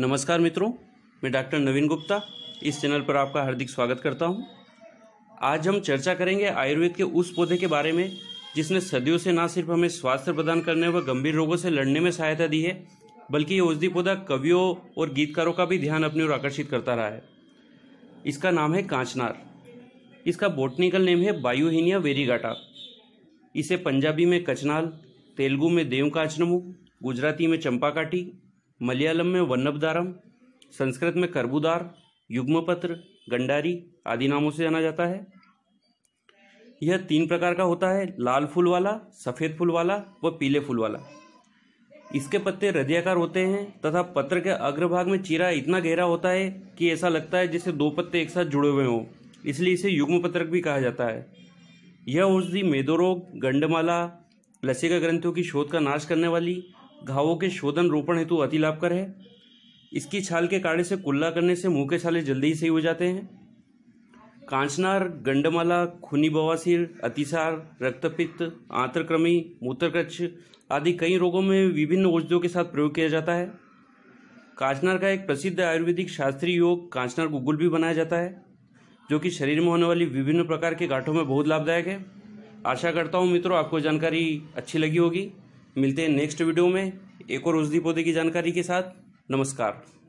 नमस्कार मित्रों मैं डॉक्टर नवीन गुप्ता इस चैनल पर आपका हार्दिक स्वागत करता हूं। आज हम चर्चा करेंगे आयुर्वेद के उस पौधे के बारे में जिसने सदियों से ना सिर्फ हमें स्वास्थ्य प्रदान करने व गंभीर रोगों से लड़ने में सहायता दी है बल्कि ये औषधि पौधा कवियों और गीतकारों का भी ध्यान अपनी ओर आकर्षित करता रहा है इसका नाम है कांचनार इसका बोटनिकल नेम है बायुहीनिया वेरीगाटा इसे पंजाबी में कचनाल तेलुगु में देव गुजराती में चंपाकाटी मलयालम में वन्नभदारम संस्कृत में कर्बुदार युग्मपत्र गंडारी आदि नामों से जाना जाता है यह तीन प्रकार का होता है लाल फूल वाला सफ़ेद फूल वाला व पीले फूल वाला इसके पत्ते हृदयाकार होते हैं तथा पत्र के अग्रभाग में चीरा इतना गहरा होता है कि ऐसा लगता है जैसे दो पत्ते एक साथ जुड़े हुए हों इसलिए इसे युग्म पत्रक भी कहा जाता है यह औषधि मेदोरोग गंडमाला लसिका ग्रंथियों की शोध का नाश करने वाली घावों के शोधन रोपण हेतु अति लाभकर है इसकी छाल के काढ़े से कुल्ला करने से मुंह के छाले जल्दी ही सही हो जाते हैं कांचनार गंडमाला खूनी बवासीर अतिसार रक्तपित्त आंत्रक्रमी मूत्रकच्छ आदि कई रोगों में विभिन्न औषधियों के साथ प्रयोग किया जाता है कांचनार का एक प्रसिद्ध आयुर्वेदिक शास्त्रीय योग कांचनार गुगुल भी बनाया जाता है जो कि शरीर में होने वाली विभिन्न प्रकार के गांठों में बहुत लाभदायक है आशा करता हूँ मित्रों आपको जानकारी अच्छी लगी होगी मिलते हैं नेक्स्ट वीडियो में एक और औषधि पौधे की जानकारी के साथ नमस्कार